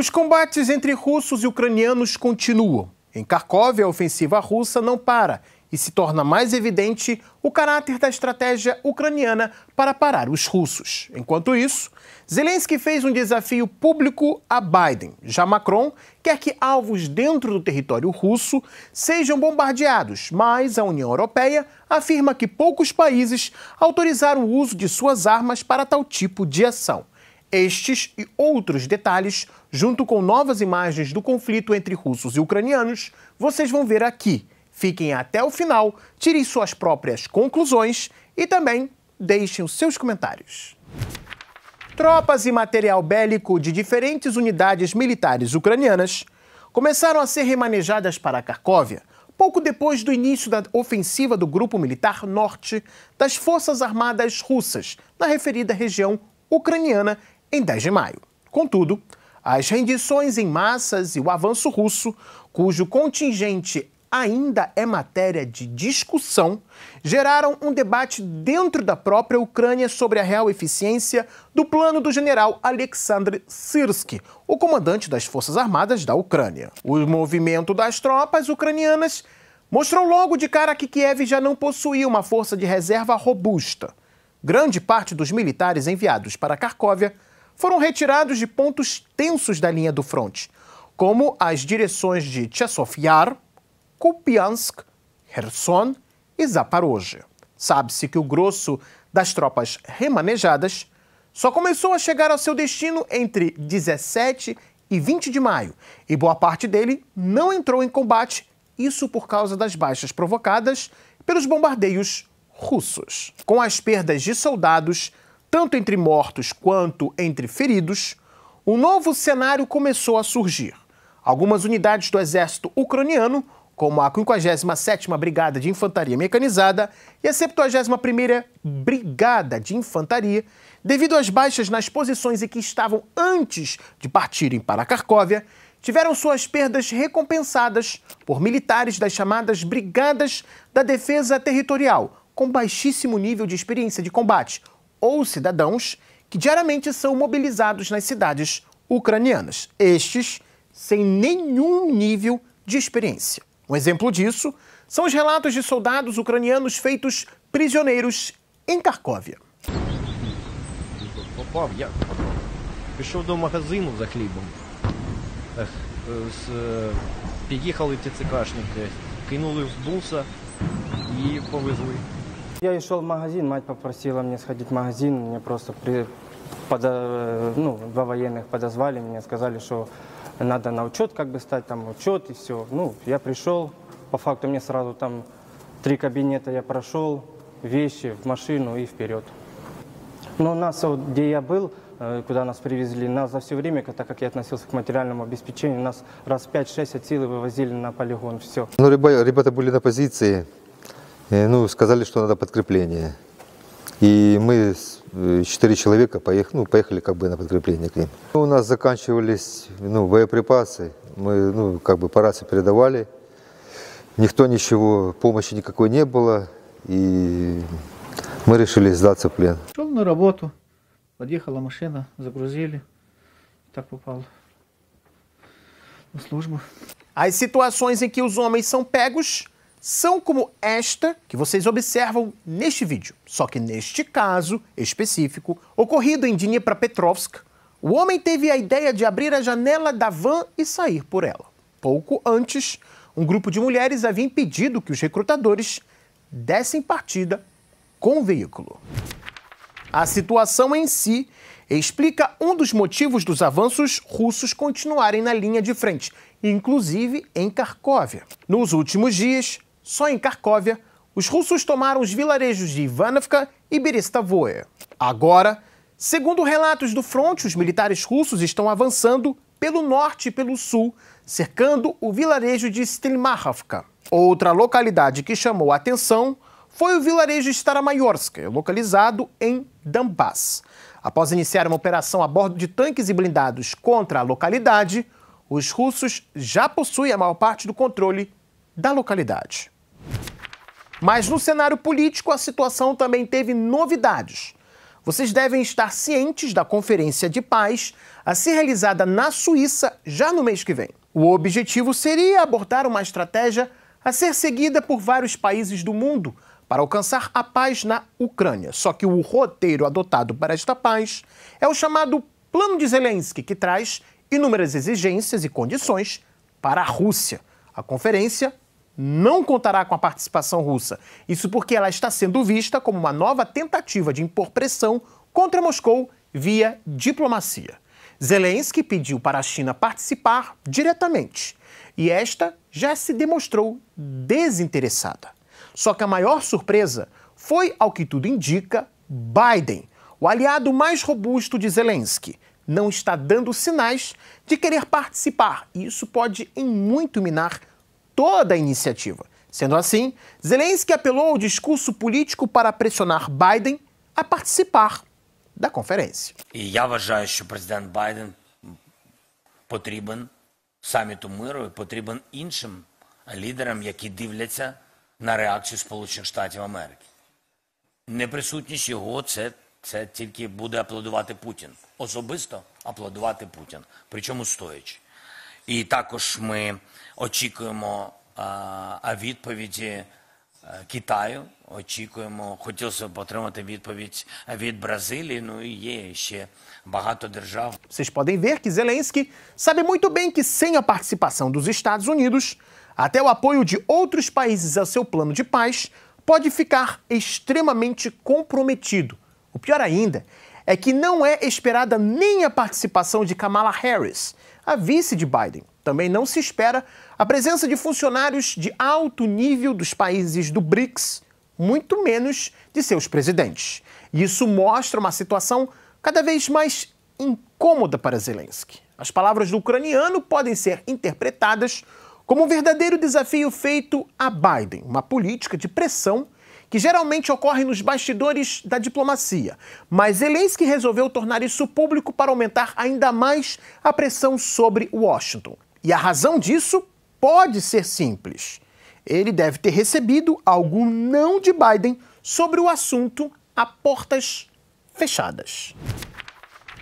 Os combates entre russos e ucranianos continuam. Em Kharkov, a ofensiva russa não para e se torna mais evidente o caráter da estratégia ucraniana para parar os russos. Enquanto isso, Zelensky fez um desafio público a Biden. Já Macron quer que alvos dentro do território russo sejam bombardeados, mas a União Europeia afirma que poucos países autorizaram o uso de suas armas para tal tipo de ação. Estes e outros detalhes, junto com novas imagens do conflito entre russos e ucranianos, vocês vão ver aqui. Fiquem até o final, tirem suas próprias conclusões e também deixem os seus comentários. Tropas e material bélico de diferentes unidades militares ucranianas começaram a ser remanejadas para Cracóvia pouco depois do início da ofensiva do Grupo Militar Norte das Forças Armadas Russas na referida região ucraniana em 10 de maio. Contudo, as rendições em massas e o avanço russo, cujo contingente ainda é matéria de discussão, geraram um debate dentro da própria Ucrânia sobre a real eficiência do plano do general Alexandre Sirsky, o comandante das Forças Armadas da Ucrânia. O movimento das tropas ucranianas mostrou logo de cara que Kiev já não possuía uma força de reserva robusta. Grande parte dos militares enviados para Cracóvia foram retirados de pontos tensos da linha do fronte, como as direções de Chesov Yar, Kupiansk, Kherson e Zaporozhye. Sabe-se que o grosso das tropas remanejadas só começou a chegar ao seu destino entre 17 e 20 de maio, e boa parte dele não entrou em combate, isso por causa das baixas provocadas pelos bombardeios russos. Com as perdas de soldados, tanto entre mortos quanto entre feridos, um novo cenário começou a surgir. Algumas unidades do exército ucraniano, como a 57ª Brigada de Infantaria Mecanizada e a 71ª Brigada de Infantaria, devido às baixas nas posições em que estavam antes de partirem para Cracóvia, tiveram suas perdas recompensadas por militares das chamadas Brigadas da Defesa Territorial, com baixíssimo nível de experiência de combate, ou cidadãos que diariamente são mobilizados nas cidades ucranianas. Estes sem nenhum nível de experiência. Um exemplo disso são os relatos de soldados ucranianos feitos prisioneiros em Cracóvia. Пішов до магазину э, кинули в буса і повезли. Я и шел в магазин, мать попросила мне сходить в магазин, мне просто при, подо, ну, два военных подозвали, мне сказали, что надо на учет как бы стать, там учет и все. Ну, я пришел, по факту мне сразу там три кабинета я прошел, вещи, в машину и вперед. Но ну, нас, вот, где я был, э, куда нас привезли, нас за все время, так как я относился к материальному обеспечению, нас раз 5-6 от силы вывозили на полигон, все. Ну, ребята были на позиции, Э, ну, сказали, что надо подкрепление. И мы, э, четыре человека, поехали, ну, поехали как бы на подкрепление к ним. Ну, у нас заканчивались ну, боеприпасы, мы ну, как бы по рации передавали. Никто ничего, помощи никакой не было, и мы решили сдаться в плен. Шел на работу, подъехала машина, загрузили, так попал на службу. As situações em que os homens são pegos são como esta que vocês observam neste vídeo. Só que neste caso específico, ocorrido em Dnipropetrovsk, o homem teve a ideia de abrir a janela da van e sair por ela. Pouco antes, um grupo de mulheres havia impedido que os recrutadores dessem partida com o veículo. A situação em si explica um dos motivos dos avanços russos continuarem na linha de frente, inclusive em Kharkov. Nos últimos dias, só em Kharkovia, os russos tomaram os vilarejos de Ivanovka e Berestavoe. Agora, segundo relatos do fronte, os militares russos estão avançando pelo norte e pelo sul, cercando o vilarejo de Stelmarovka. Outra localidade que chamou a atenção foi o vilarejo Staramayorsk, localizado em Dambás. Após iniciar uma operação a bordo de tanques e blindados contra a localidade, os russos já possuem a maior parte do controle da localidade. Mas no cenário político, a situação também teve novidades. Vocês devem estar cientes da Conferência de Paz a ser realizada na Suíça já no mês que vem. O objetivo seria abordar uma estratégia a ser seguida por vários países do mundo para alcançar a paz na Ucrânia. Só que o roteiro adotado para esta paz é o chamado Plano de Zelensky, que traz inúmeras exigências e condições para a Rússia. A conferência não contará com a participação russa. Isso porque ela está sendo vista como uma nova tentativa de impor pressão contra Moscou via diplomacia. Zelensky pediu para a China participar diretamente e esta já se demonstrou desinteressada. Só que a maior surpresa foi, ao que tudo indica, Biden, o aliado mais robusto de Zelensky, não está dando sinais de querer participar e isso pode em muito minar toda a iniciativa. Sendo assim, Zelensky apelou ao discurso político para pressionar Biden a participar da conferência. E eu acho que o presidente Biden потрібен саміту миру і потрібен іншим лідерам, які дивляться на реакцію Сполучених Штатів Америки. Неприсутність його це, це тільки буде аплодувати Путін. Особисто аплодувати Путін. Причому стоячи. І також ми очікуємо а, відповіді Китаю. Очікуємо, хотілося б отримати відповідь від Бразилії. Ну і є ще багато держав. Vocês podem ver que Zelensky sabe muito bem que sem a participação dos Estados Unidos, até o apoio de outros países ao seu plano de paz pode ficar extremamente comprometido. O pior ainda é que não é esperada nem a participação de Kamala Harris, a vice de Biden. Também não se espera a presença de funcionários de alto nível dos países do BRICS, muito menos de seus presidentes. E Isso mostra uma situação cada vez mais incômoda para Zelensky. As palavras do ucraniano podem ser interpretadas como um verdadeiro desafio feito a Biden, uma política de pressão que geralmente ocorre nos bastidores da diplomacia. Mas Zelensky resolveu tornar isso público para aumentar ainda mais a pressão sobre Washington. E a razão disso pode ser simples. Ele deve ter recebido algo não de Biden sobre o assunto a portas fechadas.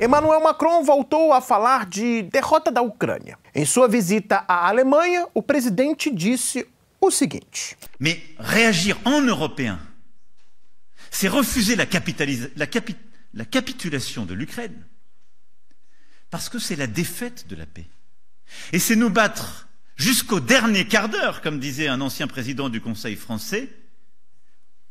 Emmanuel Macron voltou a falar de derrota da Ucrânia. Em sua visita à Alemanha, o presidente disse Mais réagir en Européen, c'est refuser la, capitulation de l'Ukraine, parce que c'est la défaite de la paix. Et c'est nous battre jusqu'au dernier quart d'heure, comme disait un ancien président du Conseil français,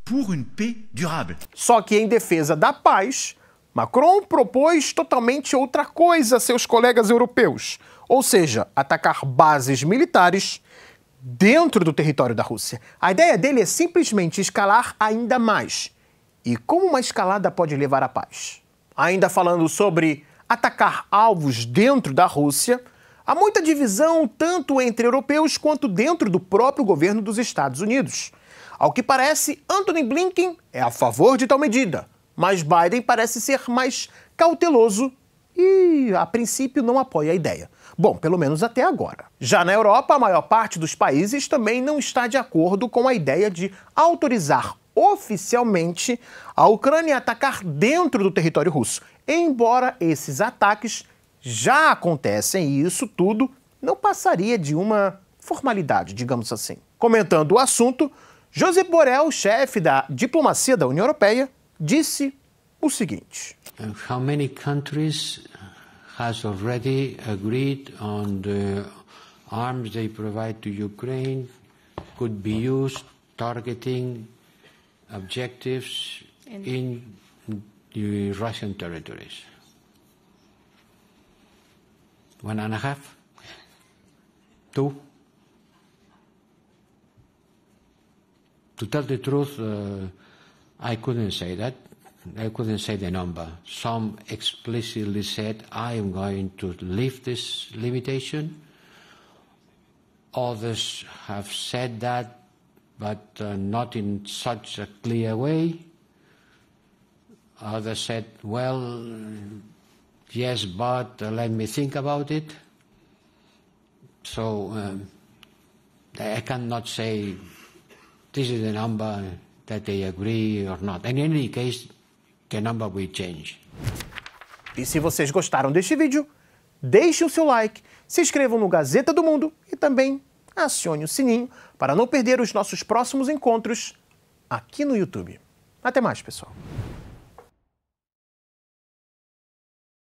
pour une paix durable. Só que em defesa da paz, Macron propôs totalmente outra coisa a seus colegas europeus, ou seja, atacar bases militaires, dentro do território da Rússia. A ideia dele é simplesmente escalar ainda mais. E como uma escalada pode levar à paz? Ainda falando sobre atacar alvos dentro da Rússia, há muita divisão tanto entre europeus quanto dentro do próprio governo dos Estados Unidos. Ao que parece, Anthony Blinken é a favor de tal medida, mas Biden parece ser mais cauteloso e, a princípio, não apoia a ideia. Bom, pelo menos até agora. Já na Europa, a maior parte dos países também não está de acordo com a ideia de autorizar oficialmente a Ucrânia a atacar dentro do território russo, embora esses ataques já acontecem e isso tudo não passaria de uma formalidade, digamos assim. Comentando o assunto, José Borrell, chefe da diplomacia da União Europeia, disse o seguinte: how many countries has already agreed on the arms they provide to Ukraine could be used targeting objectives in, in the Russian territories. One and a half? Two? To tell the truth, uh, I couldn't say that I couldn't say the number. Some explicitly said, I am going to lift this limitation. Others have said that, but uh, not in such a clear way. Others said, well, yes, but uh, let me think about it. So um, I cannot say this is the number that they agree or not. In any case, number change. E se vocês gostaram deste vídeo, deixe o seu like, se inscrevam no Gazeta do Mundo e também acione o sininho para não perder os nossos próximos encontros aqui no YouTube. Até mais, pessoal.